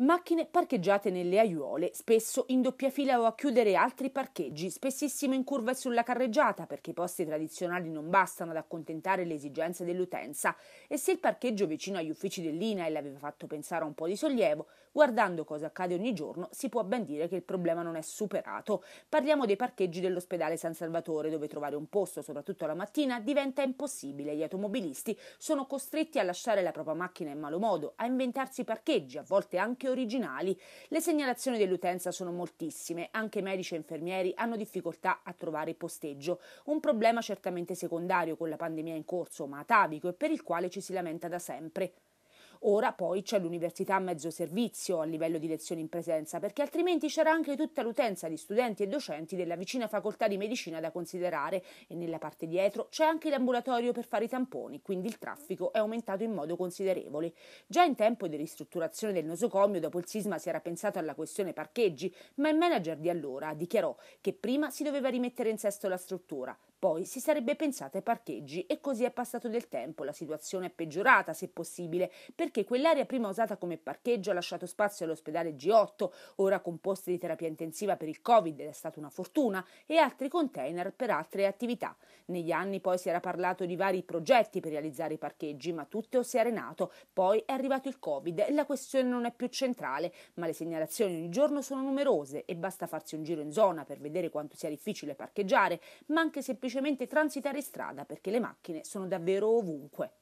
Macchine parcheggiate nelle aiuole, spesso in doppia fila o a chiudere altri parcheggi, spessissimo in curva e sulla carreggiata perché i posti tradizionali non bastano ad accontentare le esigenze dell'utenza e se il parcheggio vicino agli uffici dell'INAIL aveva fatto pensare a un po' di sollievo, guardando cosa accade ogni giorno si può ben dire che il problema non è superato. Parliamo dei parcheggi dell'ospedale San Salvatore dove trovare un posto, soprattutto la mattina, diventa impossibile. Gli automobilisti sono costretti a lasciare la propria macchina in malo modo, a inventarsi parcheggi, a volte anche originali. Le segnalazioni dell'utenza sono moltissime, anche medici e infermieri hanno difficoltà a trovare posteggio, un problema certamente secondario con la pandemia in corso, ma atavico e per il quale ci si lamenta da sempre. Ora poi c'è l'università a mezzo servizio a livello di lezioni in presenza, perché altrimenti c'era anche tutta l'utenza di studenti e docenti della vicina facoltà di medicina da considerare e nella parte dietro c'è anche l'ambulatorio per fare i tamponi, quindi il traffico è aumentato in modo considerevole. Già in tempo di ristrutturazione del nosocomio dopo il sisma si era pensato alla questione parcheggi, ma il manager di allora dichiarò che prima si doveva rimettere in sesto la struttura, poi si sarebbe pensato ai parcheggi e così è passato del tempo, la situazione è peggiorata se possibile, perché quell'area prima usata come parcheggio ha lasciato spazio all'ospedale G8, ora composta di terapia intensiva per il Covid ed è stata una fortuna, e altri container per altre attività. Negli anni poi si era parlato di vari progetti per realizzare i parcheggi, ma tutto si è arenato. Poi è arrivato il Covid e la questione non è più centrale, ma le segnalazioni ogni giorno sono numerose e basta farsi un giro in zona per vedere quanto sia difficile parcheggiare, ma anche semplicemente semplicemente transitare strada perché le macchine sono davvero ovunque.